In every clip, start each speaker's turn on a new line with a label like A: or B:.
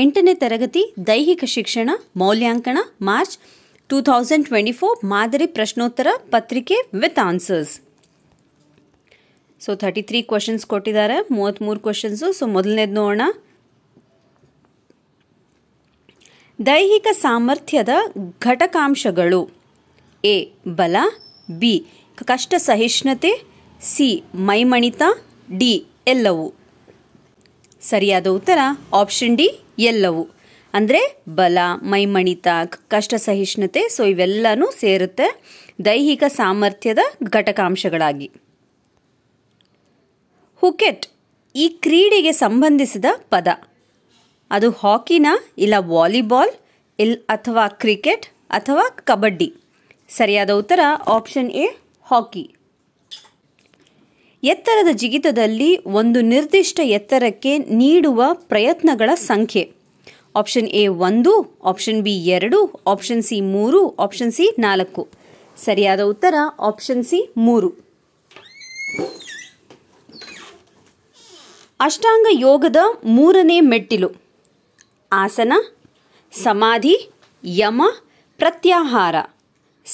A: ಎಂಟನೇ ತರಗತಿ ದೈಹಿಕ ಶಿಕ್ಷಣ ಮೌಲ್ಯಾಂಕನ March two thousand twenty four ಮಾದರಿ ಪ್ರಶ್ನೋತ್ತರ ಪತ್ರಿಕೆ with answers so thirty three questions ಕೊಟ್ಟಿದ್ದಾರೆ ಮೂವತ್ತ್ಮೂರು ಕ್ವಶನ್ಸು ಸೊ ಮೊದಲನೇದು ನೋಡೋಣ ದೈಹಿಕ ಸಾಮರ್ಥ್ಯದ ಘಟಕಾಂಶಗಳು ಎ ಬಲ ಬಿ ಕಷ್ಟ ಸಹಿಷ್ಣುತೆ ಸಿ ಮೈಮಣಿತ ಡಿ ಎಲ್ಲವು ಸರಿಯಾದ ಉತ್ತರ ಆಪ್ಷನ್ ಡಿ ಎಲ್ಲವೂ ಅಂದರೆ ಬಲ ಮೈಮಣಿತ ಕಷ್ಟ ಸಹಿಷ್ಣುತೆ ಸೊ ಇವೆಲ್ಲನೂ ಸೇರುತ್ತೆ ದೈಹಿಕ ಸಾಮರ್ಥ್ಯದ ಘಟಕಾಂಶಗಳಾಗಿ ಹುಕೆಟ್ ಈ ಕ್ರೀಡೆಗೆ ಸಂಬಂಧಿಸಿದ ಪದ ಅದು ಹಾಕಿನ ಇಲ್ಲ ವಾಲಿಬಾಲ್ ಇಲ್ ಅಥವಾ ಕ್ರಿಕೆಟ್ ಅಥವಾ ಕಬಡ್ಡಿ ಸರಿಯಾದ ಉತ್ತರ ಆಪ್ಷನ್ ಎ ಹಾಕಿ ಎತ್ತರದ ಜಿಗಿತದಲ್ಲಿ ಒಂದು ನಿರ್ದಿಷ್ಟ ಎತ್ತರಕ್ಕೆ ನೀಡುವ ಪ್ರಯತ್ನಗಳ ಸಂಖ್ಯೆ ಆಪ್ಷನ್ ಎ ಒಂದು ಆಪ್ಷನ್ ಬಿ ಎರಡು ಆಪ್ಷನ್ ಸಿ ಮೂರು ಆಪ್ಷನ್ ಸಿ ನಾಲ್ಕು ಸರಿಯಾದ ಉತ್ತರ ಆಪ್ಷನ್ ಸಿ ಮೂರು ಅಷ್ಟಾಂಗ ಯೋಗದ ಮೂರನೇ ಮೆಟ್ಟಿಲು ಆಸನ ಸಮಾಧಿ ಯಮ ಪ್ರತ್ಯಾಹಾರ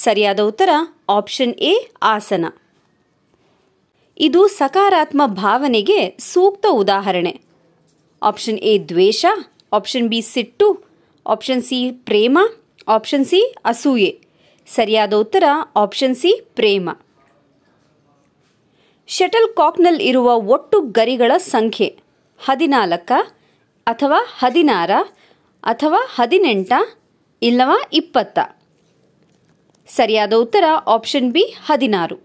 A: ಸರಿಯಾದ ಉತ್ತರ ಆಪ್ಷನ್ ಎ ಆಸನ ಇದು ಸಕಾರಾತ್ಮ ಭಾವನೆಗೆ ಸೂಕ್ತ ಉದಾಹರಣೆ ಆಪ್ಷನ್ ಎ ದ್ವೇಷ ಆಪ್ಷನ್ ಬಿ ಸಿಟ್ಟು ಆಪ್ಷನ್ ಸಿ ಪ್ರೇಮ ಆಪ್ಷನ್ ಸಿ ಅಸೂಯೆ ಸರಿಯಾದ ಉತ್ತರ ಆಪ್ಷನ್ ಸಿ ಪ್ರೇಮ ಶಟಲ್ ಇರುವ ಒಟ್ಟು ಗರಿಗಳ ಸಂಖ್ಯೆ ಹದಿನಾಲ್ಕ ಅಥವಾ ಹದಿನಾರ ಅಥವಾ ಹದಿನೆಂಟ ಇಲ್ಲವ ಇಪ್ಪತ್ತ ಸರಿಯಾದ ಉತ್ತರ ಆಪ್ಷನ್ ಬಿ ಹದಿನಾರು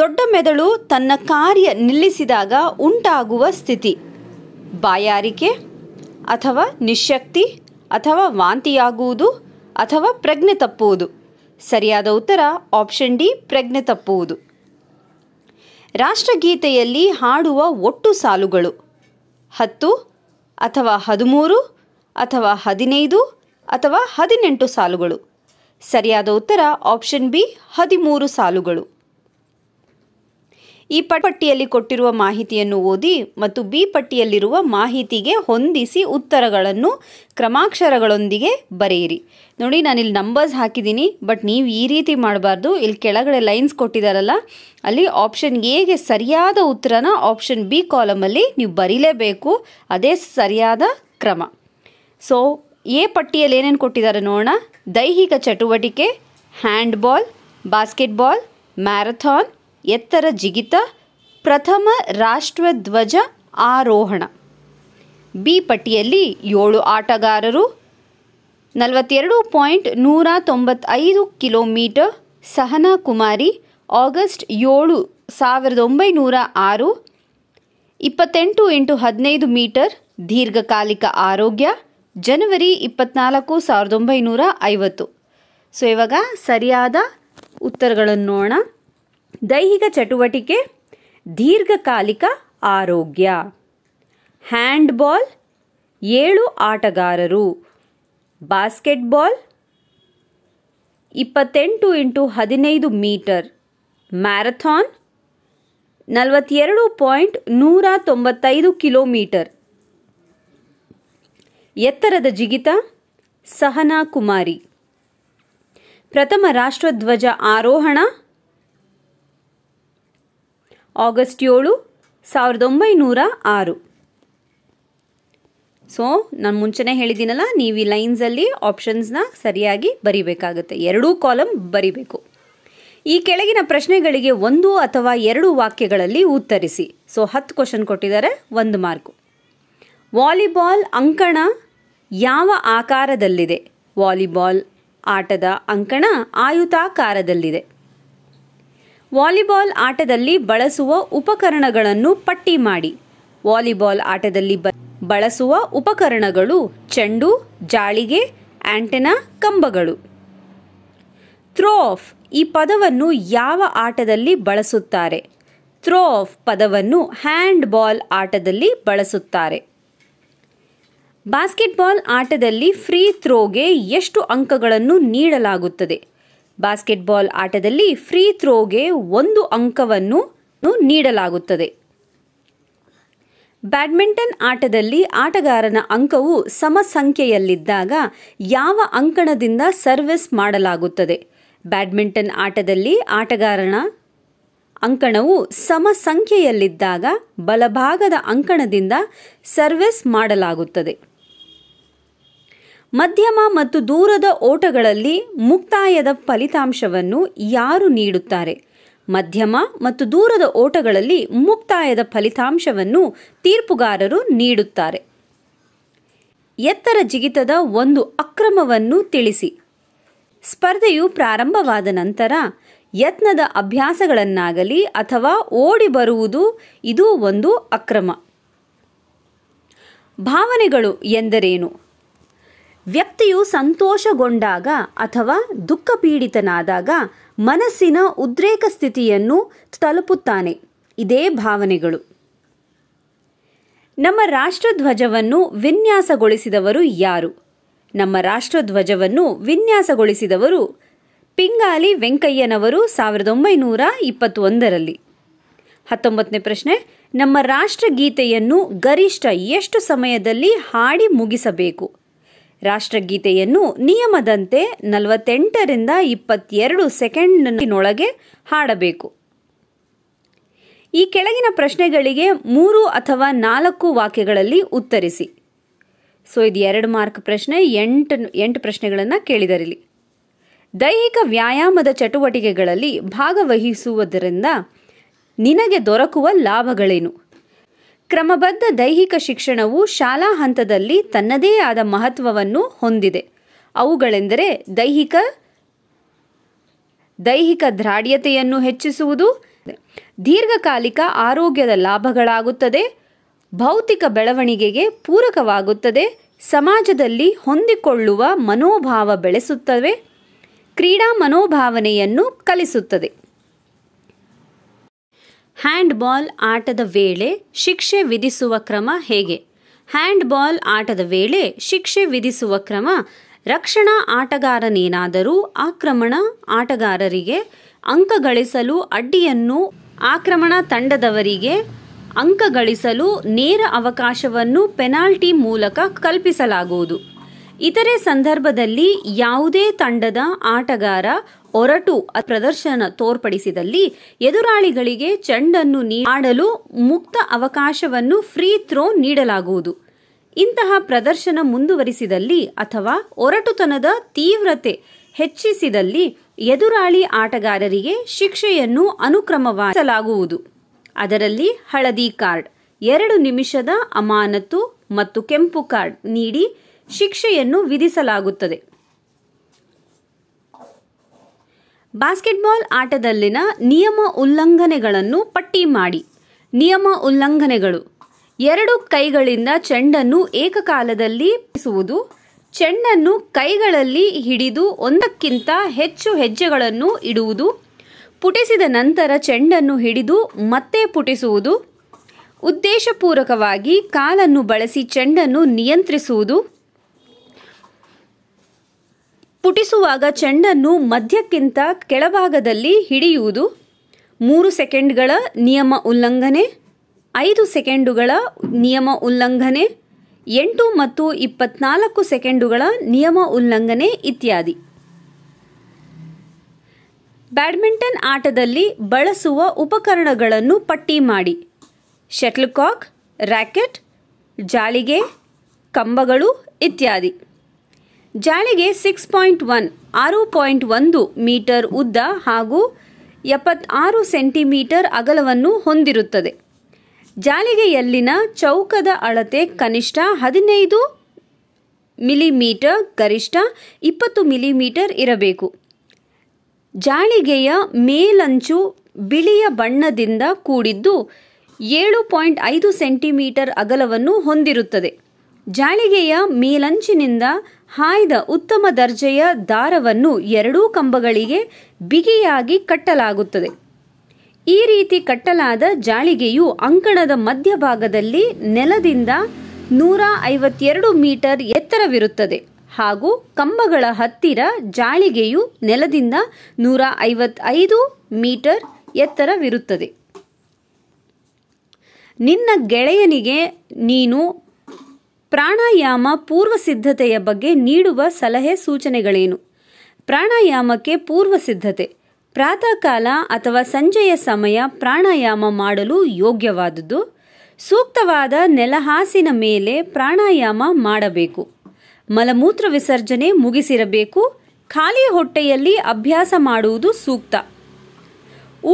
A: ದೊಡ್ಡ ಮೆದಳು ತನ್ನ ಕಾರ್ಯ ನಿಲ್ಲಿಸಿದಾಗ ಉಂಟಾಗುವ ಸ್ಥಿತಿ ಬಾಯಾರಿಕೆ ಅಥವಾ ನಿಶಕ್ತಿ ಅಥವಾ ವಾಂತಿಯಾಗುವುದು ಅಥವಾ ಪ್ರಜ್ಞೆ ತಪ್ಪುವುದು ಸರಿಯಾದ ಉತ್ತರ ಆಪ್ಷನ್ ಡಿ ಪ್ರಜ್ಞೆ ತಪ್ಪುವುದು ರಾಷ್ಟ್ರಗೀತೆಯಲ್ಲಿ ಹಾಡುವ ಒಟ್ಟು ಸಾಲುಗಳು ಹತ್ತು ಅಥವಾ ಹದಿಮೂರು ಅಥವಾ ಹದಿನೈದು ಅಥವಾ ಹದಿನೆಂಟು ಸಾಲುಗಳು ಸರಿಯಾದ ಉತ್ತರ ಆಪ್ಷನ್ ಬಿ ಹದಿಮೂರು ಸಾಲುಗಳು ಈ ಪಟ್ಟಿಯಲ್ಲಿ ಕೊಟ್ಟಿರುವ ಮಾಹಿತಿಯನ್ನು ಓದಿ ಮತ್ತು ಬಿ ಪಟ್ಟಿಯಲ್ಲಿರುವ ಮಾಹಿತಿಗೆ ಹೊಂದಿಸಿ ಉತ್ತರಗಳನ್ನು ಕ್ರಮಾಕ್ಷರಗಳೊಂದಿಗೆ ಬರೆಯಿರಿ ನೋಡಿ ನಾನಿಲ್ಲಿ ನಂಬರ್ಸ್ ಹಾಕಿದ್ದೀನಿ ಬಟ್ ನೀವು ಈ ರೀತಿ ಮಾಡಬಾರ್ದು ಇಲ್ಲಿ ಕೆಳಗಡೆ ಲೈನ್ಸ್ ಕೊಟ್ಟಿದ್ದಾರಲ್ಲ ಅಲ್ಲಿ ಆಪ್ಷನ್ ಎಗೆ ಸರಿಯಾದ ಉತ್ತರನ ಆಪ್ಷನ್ ಬಿ ಕಾಲಮಲ್ಲಿ ನೀವು ಬರೀಲೇಬೇಕು ಅದೇ ಸರಿಯಾದ ಕ್ರಮ ಸೊ ಎ ಪಟ್ಟಿಯಲ್ಲಿ ಏನೇನು ಕೊಟ್ಟಿದ್ದಾರೆ ನೋಡೋಣ ದೈಹಿಕ ಚಟುವಟಿಕೆ ಹ್ಯಾಂಡ್ಬಾಲ್ ಬಾಸ್ಕೆಟ್ಬಾಲ್ ಮ್ಯಾರಥಾನ್ ಎತ್ತರ ಜಿಗಿತ ಪ್ರಥಮ ರಾಷ್ಟ್ರಧ್ವಜ ಆರೋಹಣ ಬಿ ಪಟ್ಟಿಯಲ್ಲಿ ಏಳು ಆಟಗಾರರು ನಲವತ್ತೆರಡು ಪಾಯಿಂಟ್ ನೂರ ತೊಂಬತ್ತೈದು ಕಿಲೋಮೀಟರ್ ಸಹನಾ ಕುಮಾರಿ ಆಗಸ್ಟ್ ಏಳು ಸಾವಿರದ ಒಂಬೈನೂರ ಆರು ಇಪ್ಪತ್ತೆಂಟು ಇಂಟು ಹದಿನೈದು ಮೀಟರ್ ದೀರ್ಘಕಾಲಿಕ ಆರೋಗ್ಯ ಜನವರಿ ಇಪ್ಪತ್ನಾಲ್ಕು ಸಾವಿರದ ಒಂಬೈನೂರ ಐವತ್ತು ಸೊ ಇವಾಗ ಸರಿಯಾದ ಉತ್ತರಗಳನ್ನು ನೋಡೋಣ ದೈಹಿಕ ಚಟುವಟಿಕೆ ದೀರ್ಘಕಾಲಿಕ ಆರೋಗ್ಯ ಹ್ಯಾಂಡ್ಬಾಲ್ ಏಳು ಆಟಗಾರರು ಬಾಸ್ಕೆಟ್ಬಾಲ್ ಇಪ್ಪತ್ತೆಂಟು ಇಂಟು ಹದಿನೈದು ಮೀಟರ್ ಮ್ಯಾರಥಾನ್ ನಲವತ್ತೆರಡು ಪಾಯಿಂಟ್ ನೂರ ತೊಂಬತ್ತೈದು ಕಿಲೋಮೀಟರ್ ಎತ್ತರದ ಜಿಗಿತ ಸಹನಾ ಕುಮಾರಿ ಪ್ರಥಮ ರಾಷ್ಟ್ರಧ್ವಜ ಆರೋಹಣ ಆಗಸ್ಟ್ ಏಳು ಸಾವಿರದ ಒಂಬೈನೂರ ಆರು ಸೊ ನಾನು ಮುಂಚೆನೇ ಹೇಳಿದ್ದೀನಲ್ಲ ನೀವು ಈ ಲೈನ್ಸಲ್ಲಿ ಆಪ್ಷನ್ಸ್ನ ಸರಿಯಾಗಿ ಬರಿಬೇಕಾಗುತ್ತೆ ಎರಡೂ ಕಾಲಮ್ ಬರಿಬೇಕು ಈ ಕೆಳಗಿನ ಪ್ರಶ್ನೆಗಳಿಗೆ ಒಂದು ಅಥವಾ ಎರಡು ವಾಕ್ಯಗಳಲ್ಲಿ ಉತ್ತರಿಸಿ ಸೊ ಹತ್ತು ಕ್ವಶನ್ ಕೊಟ್ಟಿದ್ದಾರೆ ಒಂದು ಮಾರ್ಕು ವಾಲಿಬಾಲ್ ಅಂಕಣ ಯಾವ ಆಕಾರದಲ್ಲಿದೆ ವಾಲಿಬಾಲ್ ಆಟದ ಅಂಕಣ ಆಯುತಾಕಾರದಲ್ಲಿದೆ ವಾಲಿಬಾಲ್ ಆಟದಲ್ಲಿ ಬಳಸುವ ಉಪಕರಣಗಳನ್ನು ಪಟ್ಟಿ ಮಾಡಿ ವಾಲಿಬಾಲ್ ಆಟದಲ್ಲಿ ಬಳಸುವ ಉಪಕರಣಗಳು ಚೆಂಡು ಜಾಳಿಗೆ ಆಂಟೆನಾ ಕಂಬಗಳು ಥ್ರೋ ಆಫ್ ಈ ಪದವನ್ನು ಯಾವ ಆಟದಲ್ಲಿ ಬಳಸುತ್ತಾರೆ ಥ್ರೋ ಆಫ್ ಪದವನ್ನು ಹ್ಯಾಂಡ್ಬಾಲ್ ಆಟದಲ್ಲಿ ಬಳಸುತ್ತಾರೆ ಬಾಸ್ಕೆಟ್ಬಾಲ್ ಆಟದಲ್ಲಿ ಫ್ರೀ ಥ್ರೋಗೆ ಎಷ್ಟು ಅಂಕಗಳನ್ನು ನೀಡಲಾಗುತ್ತದೆ ಬಾಸ್ಕೆಟ್ಬಾಲ್ ಆಟದಲ್ಲಿ ಫ್ರೀ ಥ್ರೋಗೆ ಒಂದು ಅಂಕವನ್ನು ನೀಡಲಾಗುತ್ತದೆ ಬ್ಯಾಡ್ಮಿಂಟನ್ ಆಟದಲ್ಲಿ ಆಟಗಾರನ ಅಂಕವು ಸಮ ಸಂಖ್ಯೆಯಲ್ಲಿದ್ದಾಗ ಯಾವ ಅಂಕಣದಿಂದ ಸರ್ವಿಸ್ ಮಾಡಲಾಗುತ್ತದೆ ಬ್ಯಾಡ್ಮಿಂಟನ್ ಆಟದಲ್ಲಿ ಆಟಗಾರನ ಅಂಕಣವು ಸಮ ಸಂಖ್ಯೆಯಲ್ಲಿದ್ದಾಗ ಬಲಭಾಗದ ಅಂಕಣದಿಂದ ಸರ್ವಿಸ್ ಮಾಡಲಾಗುತ್ತದೆ ಮಧ್ಯಮ ಮತ್ತು ದೂರದ ಓಟಗಳಲ್ಲಿ ಮುಕ್ತಾಯದ ಫಲಿತಾಂಶವನ್ನು ಯಾರು ನೀಡುತ್ತಾರೆ ಮಧ್ಯಮ ಮತ್ತು ದೂರದ ಓಟಗಳಲ್ಲಿ ಮುಕ್ತಾಯದ ಫಲಿತಾಂಶವನ್ನು ತೀರ್ಪುಗಾರರು ನೀಡುತ್ತಾರೆ ಎತ್ತರ ಜಿಗಿತದ ಒಂದು ಅಕ್ರಮವನ್ನು ತಿಳಿಸಿ ಸ್ಪರ್ಧೆಯು ಪ್ರಾರಂಭವಾದ ನಂತರ ಯತ್ನದ ಅಭ್ಯಾಸಗಳನ್ನಾಗಲಿ ಅಥವಾ ಓಡಿ ಬರುವುದು ಇದು ಒಂದು ಅಕ್ರಮ ಭಾವನೆಗಳು ಎಂದರೇನು ವ್ಯಕ್ತಿಯು ಸಂತೋಷಗೊಂಡಾಗ ಅಥವಾ ದುಃಖ ಪೀಡಿತನಾದಾಗ ಮನಸ್ಸಿನ ಉದ್ರೇಕ ಸ್ಥಿತಿಯನ್ನು ತಲುಪುತ್ತಾನೆ ಇದೇ ಭಾವನೆಗಳು ನಮ್ಮ ರಾಷ್ಟ್ರಧ್ವಜವನ್ನು ವಿನ್ಯಾಸಗೊಳಿಸಿದವರು ಯಾರು ನಮ್ಮ ರಾಷ್ಟ್ರಧ್ವಜವನ್ನು ವಿನ್ಯಾಸಗೊಳಿಸಿದವರು ಪಿಂಗಾಲಿ ವೆಂಕಯ್ಯನವರು ಸಾವಿರದ ಒಂಬೈನೂರ ಇಪ್ಪತ್ತೊಂದರಲ್ಲಿ ಹತ್ತೊಂಬತ್ತನೇ ಪ್ರಶ್ನೆ ನಮ್ಮ ರಾಷ್ಟ್ರಗೀತೆಯನ್ನು ಗರಿಷ್ಠ ಎಷ್ಟು ಸಮಯದಲ್ಲಿ ಹಾಡಿ ಮುಗಿಸಬೇಕು ರಾಷ್ಟ್ರಗೀತೆಯನ್ನು ನಿಯಮದಂತೆ ನಲವತ್ತೆಂಟರಿಂದ ಇಪ್ಪತ್ತೆರಡು ಸೆಕೆಂಡ್ನೊಳಗೆ ಹಾಡಬೇಕು ಈ ಕೆಳಗಿನ ಪ್ರಶ್ನೆಗಳಿಗೆ ಮೂರು ಅಥವಾ ನಾಲ್ಕು ವಾಕ್ಯಗಳಲ್ಲಿ ಉತ್ತರಿಸಿ ಸೊ ಇದು ಎರಡು ಮಾರ್ಕ್ ಪ್ರಶ್ನೆ ಎಂಟು ಎಂಟು ಪ್ರಶ್ನೆಗಳನ್ನು ಕೇಳಿದರಲ್ಲಿ ದೈಹಿಕ ವ್ಯಾಯಾಮದ ಚಟುವಟಿಕೆಗಳಲ್ಲಿ ಭಾಗವಹಿಸುವುದರಿಂದ ನಿನಗೆ ದೊರಕುವ ಲಾಭಗಳೇನು ಕ್ರಮಬದ್ಧ ದೈಹಿಕ ಶಿಕ್ಷಣವು ಶಾಲಾ ಹಂತದಲ್ಲಿ ತನ್ನದೇ ಆದ ಮಹತ್ವವನ್ನು ಹೊಂದಿದೆ ಅವುಗಳೆಂದರೆ ದೈಹಿಕ ದೈಹಿಕ ದ್ರಾಢ್ಯತೆಯನ್ನು ಹೆಚ್ಚಿಸುವುದು ದೀರ್ಘಕಾಲಿಕ ಆರೋಗ್ಯದ ಲಾಭಗಳಾಗುತ್ತದೆ ಭೌತಿಕ ಬೆಳವಣಿಗೆಗೆ ಪೂರಕವಾಗುತ್ತದೆ ಸಮಾಜದಲ್ಲಿ ಹೊಂದಿಕೊಳ್ಳುವ ಮನೋಭಾವ ಬೆಳೆಸುತ್ತವೆ ಕ್ರೀಡಾ ಮನೋಭಾವನೆಯನ್ನು ಕಲಿಸುತ್ತದೆ ಹ್ಯಾಂಡ್ಬಾಲ್ ಆಟದ ವೇಳೆ ಶಿಕ್ಷೆ ವಿಧಿಸುವ ಕ್ರಮ ಹೇಗೆ ಹ್ಯಾಂಡ್ಬಾಲ್ ಆಟದ ವೇಳೆ ಶಿಕ್ಷೆ ವಿಧಿಸುವ ಕ್ರಮ ರಕ್ಷಣಾ ಆಟಗಾರನೇನಾದರೂ ಆಕ್ರಮಣ ಆಟಗಾರರಿಗೆ ಅಂಕ ಗಳಿಸಲು ಅಡ್ಡಿಯನ್ನು ಆಕ್ರಮಣ ತಂಡದವರಿಗೆ ಅಂಕ ಗಳಿಸಲು ನೇರ ಅವಕಾಶವನ್ನು ಪೆನಾಲ್ಟಿ ಮೂಲಕ ಕಲ್ಪಿಸಲಾಗುವುದು ಇತರೆ ಸಂದರ್ಭದಲ್ಲಿ ಯಾವುದೇ ತಂಡದ ಆಟಗಾರ ಒರಟು ಪ್ರದರ್ಶನ ತೋರ್ಪಡಿಸಿದಲ್ಲಿ ಎದುರಾಳಿಗಳಿಗೆ ಚೆಂಡನ್ನು ಆಡಲು ಮುಕ್ತ ಅವಕಾಶವನ್ನು ಫ್ರೀ ಥ್ರೋ ನೀಡಲಾಗುವುದು ಇಂತಹ ಪ್ರದರ್ಶನ ಮುಂದುವರಿಸಿದಲ್ಲಿ ಅಥವಾ ಒರಟುತನದ ತೀವ್ರತೆ ಹೆಚ್ಚಿಸಿದಲ್ಲಿ ಎದುರಾಳಿ ಆಟಗಾರರಿಗೆ ಶಿಕ್ಷೆಯನ್ನು ಅನುಕ್ರಮವಾಗಿಸಲಾಗುವುದು ಅದರಲ್ಲಿ ಹಳದಿ ಕಾರ್ಡ್ ಎರಡು ನಿಮಿಷದ ಅಮಾನತು ಮತ್ತು ಕೆಂಪು ಕಾರ್ಡ್ ನೀಡಿ ಶಿಕ್ಷೆಯನ್ನು ವಿಧಿಸಲಾಗುತ್ತದೆ ಬಾಸ್ಕೆಟ್ಬಾಲ್ ಆಟದಲ್ಲಿನ ನಿಯಮ ಉಲ್ಲಂಘನೆಗಳನ್ನು ಪಟ್ಟಿ ಮಾಡಿ ನಿಯಮ ಉಲ್ಲಂಘನೆಗಳು ಎರಡು ಕೈಗಳಿಂದ ಚೆಂಡನ್ನು ಏಕಕಾಲದಲ್ಲಿ ಬಿಸುವುದು ಚೆಂಡನ್ನು ಕೈಗಳಲ್ಲಿ ಹಿಡಿದು ಒಂದಕ್ಕಿಂತ ಹೆಚ್ಚು ಹೆಜ್ಜೆಗಳನ್ನು ಇಡುವುದು ಪುಟಿಸಿದ ನಂತರ ಚೆಂಡನ್ನು ಹಿಡಿದು ಮತ್ತೆ ಪುಟಿಸುವುದು ಉದ್ದೇಶಪೂರ್ವಕವಾಗಿ ಕಾಲನ್ನು ಬಳಸಿ ಚೆಂಡನ್ನು ನಿಯಂತ್ರಿಸುವುದು ಪುಟಿಸುವಾಗ ಚೆಂಡನ್ನು ಮಧ್ಯಕ್ಕಿಂತ ಕೆಳಭಾಗದಲ್ಲಿ ಹಿಡಿಯುವುದು ಮೂರು ಸೆಕೆಂಡ್ಗಳ ನಿಯಮ ಉಲ್ಲಂಘನೆ ಐದು ಸೆಕೆಂಡುಗಳ ನಿಯಮ ಉಲ್ಲಂಘನೆ ಎಂಟು ಮತ್ತು ಇಪ್ಪತ್ನಾಲ್ಕು ಸೆಕೆಂಡುಗಳ ನಿಯಮ ಉಲ್ಲಂಘನೆ ಇತ್ಯಾದಿ ಬ್ಯಾಡ್ಮಿಂಟನ್ ಆಟದಲ್ಲಿ ಬಳಸುವ ಉಪಕರಣಗಳನ್ನು ಪಟ್ಟಿ ಮಾಡಿ ಶಟ್ಲ್ಕಾಕ್ ರ್ಯಾಕೆಟ್ ಜಾಲಿಗೆ ಕಂಬಗಳು ಇತ್ಯಾದಿ ಜಾಳಿಗೆ ಸಿಕ್ಸ್ ಪಾಯಿಂಟ್ ಒನ್ ಆರು ಪಾಯಿಂಟ್ ಒಂದು ಮೀಟರ್ ಉದ್ದ ಹಾಗೂ ಎಪ್ಪತ್ತಾರು ಸೆಂಟಿಮೀಟರ್ ಅಗಲವನ್ನು ಹೊಂದಿರುತ್ತದೆ ಜಾಳಿಗೆಯಲ್ಲಿನ ಚೌಕದ ಅಳತೆ ಕನಿಷ್ಠ ಹದಿನೈದು ಮಿಲಿಮೀಟರ್ ಗರಿಷ್ಠ ಇಪ್ಪತ್ತು ಮಿಲಿಮೀಟರ್ ಇರಬೇಕು ಜಾಳಿಗೆಯ ಮೇಲಂಚು ಬಿಳಿಯ ಬಣ್ಣದಿಂದ ಕೂಡಿದ್ದು ಏಳು ಪಾಯಿಂಟ್ ಐದು ಸೆಂಟಿಮೀಟರ್ ಅಗಲವನ್ನು ಹೊಂದಿರುತ್ತದೆ ಜಾಳಿಗೆಯ ಮೇಲಂಚಿನಿಂದ ಹಾಯ್ದ ಉತ್ತಮ ದರ್ಜೆಯ ದಾರವನ್ನು ಎರಡೂ ಕಂಬಗಳಿಗೆ ಬಿಗಿಯಾಗಿ ಕಟ್ಟಲಾಗುತ್ತದೆ ಈ ರೀತಿ ಕಟ್ಟಲಾದ ಜಾಳಿಗೆಯು ಅಂಕಣದ ಮಧ್ಯಭಾಗದಲ್ಲಿ ನೆಲದಿಂದ ನೂರ ಐವತ್ತೆರಡು ಮೀಟರ್ ಎತ್ತರವಿರುತ್ತದೆ ಹಾಗೂ ಕಂಬಗಳ ಹತ್ತಿರ ಜಾಳಿಗೆಯು ನೆಲದಿಂದ ನೂರ ಐವತ್ತೈದು ಮೀಟರ್ ಎತ್ತರವಿರುತ್ತದೆ ನಿನ್ನ ಗೆಳೆಯನಿಗೆ ನೀನು ಪ್ರಾಣಾಯಾಮ ಪೂರ್ವ ಸಿದ್ಧತೆಯ ಬಗ್ಗೆ ನೀಡುವ ಸಲಹೆ ಸೂಚನೆಗಳೇನು ಪ್ರಾಣಾಯಾಮಕ್ಕೆ ಪೂರ್ವ ಸಿದ್ಧತೆ ಪ್ರಾತಃ ಕಾಲ ಅಥವಾ ಸಂಜೆಯ ಸಮಯ ಪ್ರಾಣಾಯಾಮ ಮಾಡಲು ಯೋಗ್ಯವಾದುದು ಸೂಕ್ತವಾದ ನೆಲಹಾಸಿನ ಮೇಲೆ ಪ್ರಾಣಾಯಾಮ ಮಾಡಬೇಕು ಮಲಮೂತ್ರ ವಿಸರ್ಜನೆ ಮುಗಿಸಿರಬೇಕು ಖಾಲಿ ಹೊಟ್ಟೆಯಲ್ಲಿ ಅಭ್ಯಾಸ ಮಾಡುವುದು ಸೂಕ್ತ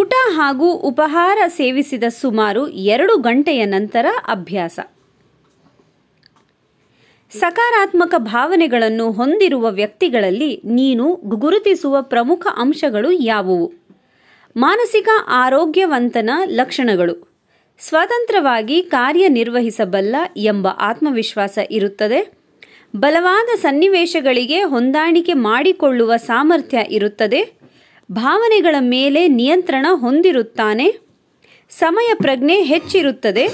A: ಊಟ ಹಾಗೂ ಉಪಹಾರ ಸೇವಿಸಿದ ಸುಮಾರು ಎರಡು ಗಂಟೆಯ ನಂತರ ಅಭ್ಯಾಸ ಸಕಾರಾತ್ಮಕ ಭಾವನೆಗಳನ್ನು ಹೊಂದಿರುವ ವ್ಯಕ್ತಿಗಳಲ್ಲಿ ನೀನು ಗುರುತಿಸುವ ಪ್ರಮುಖ ಅಂಶಗಳು ಯಾವುವು ಮಾನಸಿಕ ಆರೋಗ್ಯವಂತನ ಲಕ್ಷಣಗಳು ಸ್ವತಂತ್ರವಾಗಿ ಕಾರ್ಯನಿರ್ವಹಿಸಬಲ್ಲ ಎಂಬ ಆತ್ಮವಿಶ್ವಾಸ ಇರುತ್ತದೆ ಬಲವಾದ ಸನ್ನಿವೇಶಗಳಿಗೆ ಹೊಂದಾಣಿಕೆ ಮಾಡಿಕೊಳ್ಳುವ ಸಾಮರ್ಥ್ಯ ಇರುತ್ತದೆ ಭಾವನೆಗಳ ಮೇಲೆ ನಿಯಂತ್ರಣ ಹೊಂದಿರುತ್ತಾನೆ ಸಮಯ ಪ್ರಜ್ಞೆ ಹೆಚ್ಚಿರುತ್ತದೆ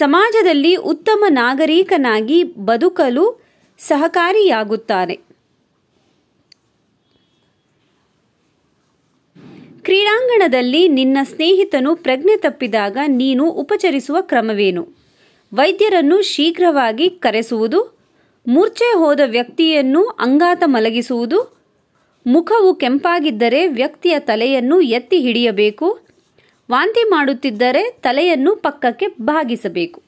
A: ಸಮಾಜದಲ್ಲಿ ಉತ್ತಮ ನಾಗರಿಕನಾಗಿ ಬದುಕಲು ಸಹಕಾರಿಯಾಗುತ್ತಾರೆ ಕ್ರೀಡಾಂಗಣದಲ್ಲಿ ನಿನ್ನ ಸ್ನೇಹಿತನು ಪ್ರಜ್ಞೆ ತಪ್ಪಿದಾಗ ನೀನು ಉಪಚರಿಸುವ ಕ್ರಮವೇನು ವೈದ್ಯರನ್ನು ಶೀಘ್ರವಾಗಿ ಕರೆಸುವುದು ಮೂರ್ಛೆ ಹೋದ ವ್ಯಕ್ತಿಯನ್ನು ಅಂಗಾತ ಮಲಗಿಸುವುದು ಮುಖವು ಕೆಂಪಾಗಿದ್ದರೆ ವ್ಯಕ್ತಿಯ ತಲೆಯನ್ನು ಎತ್ತಿ ಹಿಡಿಯಬೇಕು ವಾಂತಿ ಮಾಡುತ್ತಿದ್ದರೆ ತಲೆಯನ್ನು ಪಕ್ಕಕ್ಕೆ ಭಾಗಿಸಬೇಕು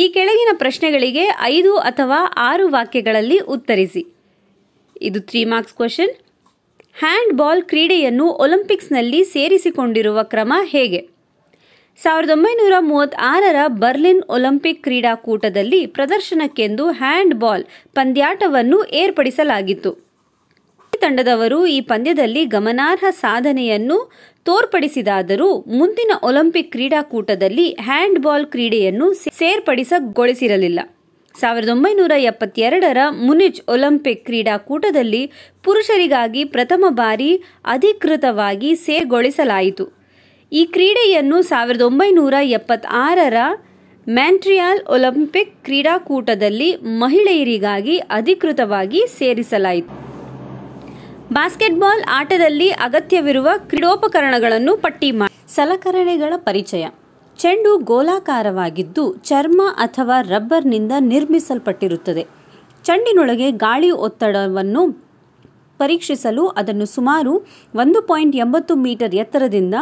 A: ಈ ಕೆಳಗಿನ ಪ್ರಶ್ನೆಗಳಿಗೆ ಐದು ಅಥವಾ ಆರು ವಾಕ್ಯಗಳಲ್ಲಿ ಉತ್ತರಿಸಿ ಇದು ತ್ರೀ ಮಾರ್ಕ್ಸ್ ಕ್ವಶನ್ ಹ್ಯಾಂಡ್ಬಾಲ್ ಕ್ರೀಡೆಯನ್ನು ಒಲಿಂಪಿಕ್ಸ್ನಲ್ಲಿ ಸೇರಿಸಿಕೊಂಡಿರುವ ಕ್ರಮ ಹೇಗೆ ಸಾವಿರದ ಒಂಬೈನೂರ ಮೂವತ್ತಾರರ ಬರ್ಲಿನ್ ಒಲಿಂಪಿಕ್ ಕ್ರೀಡಾಕೂಟದಲ್ಲಿ ಪ್ರದರ್ಶನಕ್ಕೆಂದು ಹ್ಯಾಂಡ್ಬಾಲ್ ಪಂದ್ಯಾಟವನ್ನು ಏರ್ಪಡಿಸಲಾಗಿತ್ತು ತಂಡದವರು ಈ ಪಂದ್ಯದಲ್ಲಿ ಗಮನಾರ್ಹ ಸಾಧನೆಯನ್ನು ತೋರ್ಪಡಿಸಿದಾದರೂ ಮುಂದಿನ ಒಲಿಂಪಿಕ್ ಕ್ರೀಡಾಕೂಟದಲ್ಲಿ ಹ್ಯಾಂಡ್ಬಾಲ್ ಕ್ರೀಡೆಯನ್ನು ಸೇರ್ಪಡಿಸಗೊಳಿಸಿರಲಿಲ್ಲ ಸಾವಿರದ ಒಂಬೈನೂರ ಎಪ್ಪತ್ತೆರಡರ ಮುನಿಚ್ ಒಲಿಂಪಿಕ್ ಕ್ರೀಡಾಕೂಟದಲ್ಲಿ ಪುರುಷರಿಗಾಗಿ ಪ್ರಥಮ ಬಾರಿ ಅಧಿಕೃತವಾಗಿ ಸೇರ್ಗೊಳಿಸಲಾಯಿತು ಈ ಕ್ರೀಡೆಯನ್ನು ಸಾವಿರದ ಒಂಬೈನೂರ ಎಪ್ಪತ್ತಾರರ ಮ್ಯಾಂಟ್ರಿಯಾಲ್ ಒಲಿಂಪಿಕ್ ಕ್ರೀಡಾಕೂಟದಲ್ಲಿ ಮಹಿಳೆಯರಿಗಾಗಿ ಅಧಿಕೃತವಾಗಿ ಸೇರಿಸಲಾಯಿತು ಬಾಸ್ಕೆಟ್ಬಾಲ್ ಆಟದಲ್ಲಿ ಅಗತ್ಯವಿರುವ ಕ್ರೀಡೋಪಕರಣಗಳನ್ನು ಪಟ್ಟಿ ಮಾಡಿ ಸಲಕರಣೆಗಳ ಪರಿಚಯ ಚೆಂಡು ಗೋಲಾಕಾರವಾಗಿದ್ದು ಚರ್ಮ ಅಥವಾ ರಬ್ಬರ್ನಿಂದ ನಿರ್ಮಿಸಲ್ಪಟ್ಟಿರುತ್ತದೆ ಚೆಂಡಿನೊಳಗೆ ಗಾಳಿ ಒತ್ತಡವನ್ನು ಪರೀಕ್ಷಿಸಲು ಅದನ್ನು ಸುಮಾರು ಒಂದು ಪಾಯಿಂಟ್ ಎಂಬತ್ತು ಮೀಟರ್ ಎತ್ತರದಿಂದ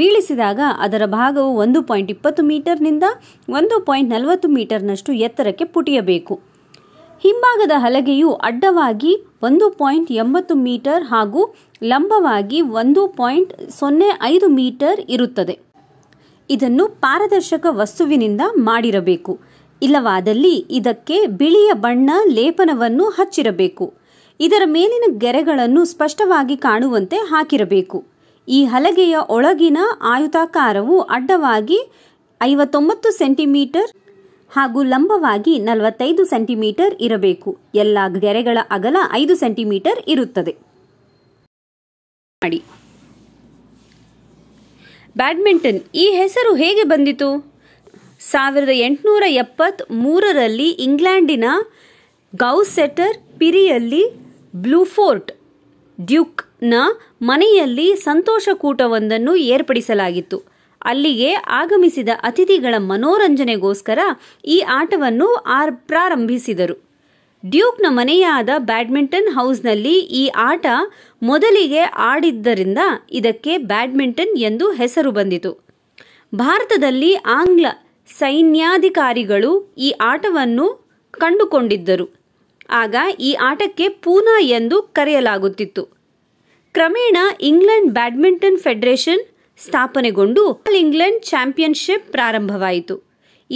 A: ಬೀಳಿಸಿದಾಗ ಅದರ ಭಾಗವು ಒಂದು ಪಾಯಿಂಟ್ ಇಪ್ಪತ್ತು ಮೀಟರ್ನಿಂದ ಒಂದು ಪಾಯಿಂಟ್ ನಲವತ್ತು ಮೀಟರ್ನಷ್ಟು ಎತ್ತರಕ್ಕೆ ಪುಟಿಯಬೇಕು ಹಿಂಭಾಗದ ಹಲಗೆಯು ಅಡ್ಡವಾಗಿ ಒಂದು ಪಾಯಿಂಟ್ ಎಂಬತ್ತು ಮೀಟರ್ ಹಾಗೂ ಲಂಬವಾಗಿ ಒಂದು ಪಾಯಿಂಟ್ ಸೊನ್ನೆ ಐದು ಮೀಟರ್ ಇರುತ್ತದೆ ಇದನ್ನು ಪಾರದರ್ಶಕ ವಸ್ತುವಿನಿಂದ ಮಾಡಿರಬೇಕು ಇಲ್ಲವಾದಲ್ಲಿ ಇದಕ್ಕೆ ಬಿಳಿಯ ಬಣ್ಣ ಲೇಪನವನ್ನು ಹಚ್ಚಿರಬೇಕು ಇದರ ಮೇಲಿನ ಗೆರೆಗಳನ್ನು ಸ್ಪಷ್ಟವಾಗಿ ಕಾಣುವಂತೆ ಹಾಕಿರಬೇಕು ಈ ಹಲಗೆಯ ಒಳಗಿನ ಆಯುತಾಕಾರವು ಅಡ್ಡವಾಗಿ ಐವತ್ತೊಂಬತ್ತು ಸೆಂಟಿಮೀಟರ್ ಹಾಗೂ ಲಂಬವಾಗಿ ನಲವತ್ತೈದು ಸೆಂಟಿಮೀಟರ್ ಇರಬೇಕು ಎಲ್ಲ ಗೆರೆಗಳ ಅಗಲ ಐದು ಸೆಂಟಿಮೀಟರ್ ಇರುತ್ತದೆ ಮಾಡಿ ಬ್ಯಾಡ್ಮಿಂಟನ್ ಈ ಹೆಸರು ಹೇಗೆ ಬಂದಿತು ಸಾವಿರದ ಎಂಟುನೂರ ಎಪ್ಪತ್ತ್ ಮೂರರಲ್ಲಿ ಇಂಗ್ಲೆಂಡಿನ ಗೌಸೆಟರ್ ಪಿರಿಯಲ್ಲಿ ಬ್ಲೂಫೋರ್ಟ್ ಡ್ಯೂಕ್ನ ಮನೆಯಲ್ಲಿ ಸಂತೋಷಕೂಟವೊಂದನ್ನು ಏರ್ಪಡಿಸಲಾಗಿತ್ತು ಅಲ್ಲಿಗೆ ಆಗಮಿಸಿದ ಅತಿಥಿಗಳ ಮನೋರಂಜನೆಗೋಸ್ಕರ ಈ ಆಟವನ್ನು ಆರ್ ಪ್ರಾರಂಭಿಸಿದರು ಡ್ಯೂಕ್ನ ಮನೆಯಾದ ಬ್ಯಾಡ್ಮಿಂಟನ್ ಹೌಸ್ನಲ್ಲಿ ಈ ಆಟ ಮೊದಲಿಗೆ ಆಡಿದ್ದರಿಂದ ಇದಕ್ಕೆ ಬ್ಯಾಡ್ಮಿಂಟನ್ ಎಂದು ಹೆಸರು ಬಂದಿತು ಭಾರತದಲ್ಲಿ ಆಂಗ್ಲ ಸೈನ್ಯಾಧಿಕಾರಿಗಳು ಈ ಆಟವನ್ನು ಕಂಡುಕೊಂಡಿದ್ದರು ಆಗ ಈ ಆಟಕ್ಕೆ ಪೂನಾ ಎಂದು ಕರೆಯಲಾಗುತ್ತಿತ್ತು ಕ್ರಮೇಣ ಇಂಗ್ಲೆಂಡ್ ಬ್ಯಾಡ್ಮಿಂಟನ್ ಫೆಡರೇಷನ್ ಸ್ಥಾಪನೆಗೊಂಡು ಆಲ್ ಇಂಗ್ಲೆಂಡ್ ಚಾಂಪಿಯನ್ಶಿಪ್ ಪ್ರಾರಂಭವಾಯಿತು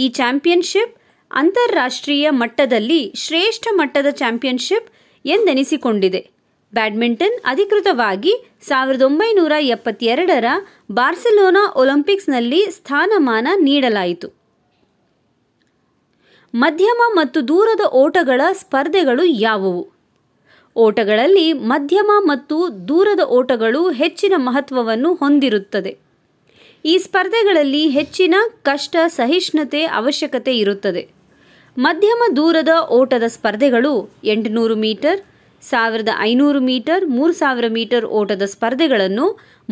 A: ಈ ಚಾಂಪಿಯನ್ಶಿಪ್ ಅಂತಾರಾಷ್ಟ್ರೀಯ ಮಟ್ಟದಲ್ಲಿ ಶ್ರೇಷ್ಠ ಮಟ್ಟದ ಚಾಂಪಿಯನ್ಶಿಪ್ ಎಂದೆನಿಸಿಕೊಂಡಿದೆ ಬ್ಯಾಡ್ಮಿಂಟನ್ ಅಧಿಕೃತವಾಗಿ ಸಾವಿರದ ಒಂಬೈನೂರ ಎಪ್ಪತ್ತೆರಡರ ಬಾರ್ಸಿಲೋನಾ ಒಲಿಂಪಿಕ್ಸ್ನಲ್ಲಿ ಸ್ಥಾನಮಾನ ನೀಡಲಾಯಿತು ಮಧ್ಯಮ ಮತ್ತು ದೂರದ ಓಟಗಳ ಸ್ಪರ್ಧೆಗಳು ಯಾವುವು ಓಟಗಳಲ್ಲಿ ಮಧ್ಯಮ ಮತ್ತು ದೂರದ ಓಟಗಳು ಹೆಚ್ಚಿನ ಮಹತ್ವವನ್ನು ಹೊಂದಿರುತ್ತದೆ ಈ ಸ್ಪರ್ಧೆಗಳಲ್ಲಿ ಹೆಚ್ಚಿನ ಕಷ್ಟ ಸಹಿಷ್ಣುತೆ ಅವಶ್ಯಕತೆ ಇರುತ್ತದೆ ಮಧ್ಯಮ ದೂರದ ಓಟದ ಸ್ಪರ್ಧೆಗಳು ಎಂಟುನೂರು ಮೀಟರ್ ಸಾವಿರದ ಐನೂರು ಮೀಟರ್ ಮೂರು ಸಾವಿರ ಮೀಟರ್ ಓಟದ ಸ್ಪರ್ಧೆಗಳನ್ನು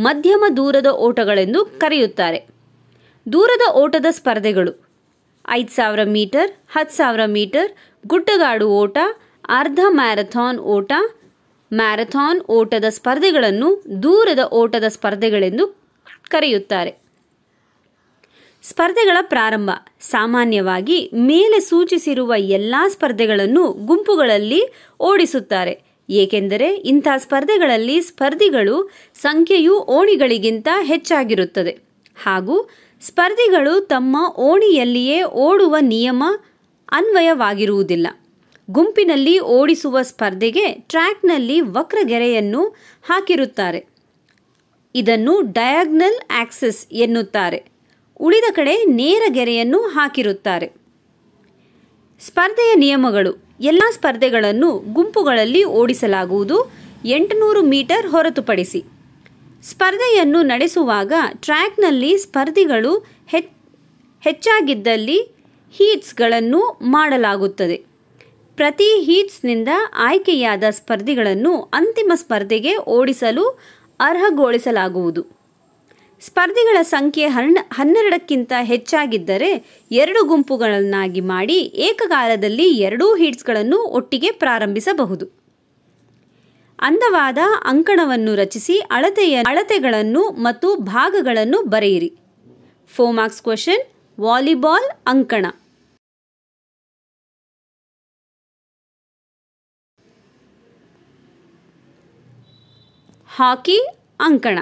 A: ಮಧ್ಯಮ ದೂರದ ಓಟಗಳೆಂದು ಕರೆಯುತ್ತಾರೆ ದೂರದ ಓಟದ ಸ್ಪರ್ಧೆಗಳು ಐದು ಸಾವಿರ ಮೀಟರ್ ಹತ್ತು ಸಾವಿರ ಮೀಟರ್ ಗುಡ್ಡಗಾಡು ಓಟ ಅರ್ಧ ಮ್ಯಾರಥಾನ್ ಓಟ ಮ್ಯಾರಥಾನ್ ಓಟದ ಸ್ಪರ್ಧೆಗಳನ್ನು ದೂರದ ಓಟದ ಸ್ಪರ್ಧೆಗಳೆಂದು ಕರೆಯುತ್ತಾರೆ ಸ್ಪರ್ಧೆಗಳ ಪ್ರಾರಂಭ ಸಾಮಾನ್ಯವಾಗಿ ಮೇಲೆ ಸೂಚಿಸಿರುವ ಎಲ್ಲ ಸ್ಪರ್ಧೆಗಳನ್ನು ಗುಂಪುಗಳಲ್ಲಿ ಓಡಿಸುತ್ತಾರೆ ಏಕೆಂದರೆ ಇಂಥ ಸ್ಪರ್ಧೆಗಳಲ್ಲಿ ಸ್ಪರ್ಧಿಗಳು ಸಂಖ್ಯೆಯು ಓಣಿಗಳಿಗಿಂತ ಹೆಚ್ಚಾಗಿರುತ್ತದೆ ಹಾಗೂ ಸ್ಪರ್ಧಿಗಳು ತಮ್ಮ ಓಣಿಯಲ್ಲಿಯೇ ಓಡುವ ನಿಯಮ ಅನ್ವಯವಾಗಿರುವುದಿಲ್ಲ ಗುಂಪಿನಲ್ಲಿ ಓಡಿಸುವ ಸ್ಪರ್ಧೆಗೆ ಟ್ರ್ಯಾಕ್ನಲ್ಲಿ ವಕ್ರಗೆರೆಯನ್ನು ಹಾಕಿರುತ್ತಾರೆ ಇದನ್ನು ಡಯಾಗ್ನಲ್ ಆಕ್ಸಿಸ್ ಎನ್ನುತ್ತಾರೆ ಉಳಿದ ಕಡೆ ನೇರ ಗೆರೆಯನ್ನು ಹಾಕಿರುತ್ತಾರೆ ಸ್ಪರ್ಧೆಯ ನಿಯಮಗಳು ಎಲ್ಲ ಸ್ಪರ್ಧೆಗಳನ್ನು ಗುಂಪುಗಳಲ್ಲಿ ಓಡಿಸಲಾಗುವುದು ಎಂಟುನೂರು ಮೀಟರ್ ಹೊರತುಪಡಿಸಿ ಸ್ಪರ್ಧೆಯನ್ನು ನಡೆಸುವಾಗ ಟ್ರ್ಯಾಕ್ನಲ್ಲಿ ಸ್ಪರ್ಧಿಗಳು ಹೆಚ್ಚಾಗಿದ್ದಲ್ಲಿ ಹೀಟ್ಸ್ಗಳನ್ನು ಮಾಡಲಾಗುತ್ತದೆ ಪ್ರತಿ ಹೀಟ್ಸ್ನಿಂದ ಆಯ್ಕೆಯಾದ ಸ್ಪರ್ಧಿಗಳನ್ನು ಅಂತಿಮ ಸ್ಪರ್ಧೆಗೆ ಓಡಿಸಲು ಅರ್ಹಗೊಳಿಸಲಾಗುವುದು ಸ್ಪರ್ಧಿಗಳ ಸಂಖ್ಯೆ ಹನ್ನ ಹನ್ನೆರಡಕ್ಕಿಂತ ಹೆಚ್ಚಾಗಿದ್ದರೆ ಎರಡು ಗುಂಪುಗಳನ್ನಾಗಿ ಮಾಡಿ ಏಕಕಾಲದಲ್ಲಿ ಎರಡೂ ಹೀಟ್ಸ್ಗಳನ್ನು ಒಟ್ಟಿಗೆ ಪ್ರಾರಂಭಿಸಬಹುದು ಅಂದವಾದ ಅಂಕಣವನ್ನು ರಚಿಸಿ ಅಳತೆಯ ಅಳತೆಗಳನ್ನು ಮತ್ತು ಭಾಗಗಳನ್ನು ಬರೆಯಿರಿ ಮಾರ್ಕ್ಸ್ ಕ್ವಶನ್ ವಾಲಿಬಾಲ್ ಅಂಕಣ ಹಾಕಿ ಅಂಕಣ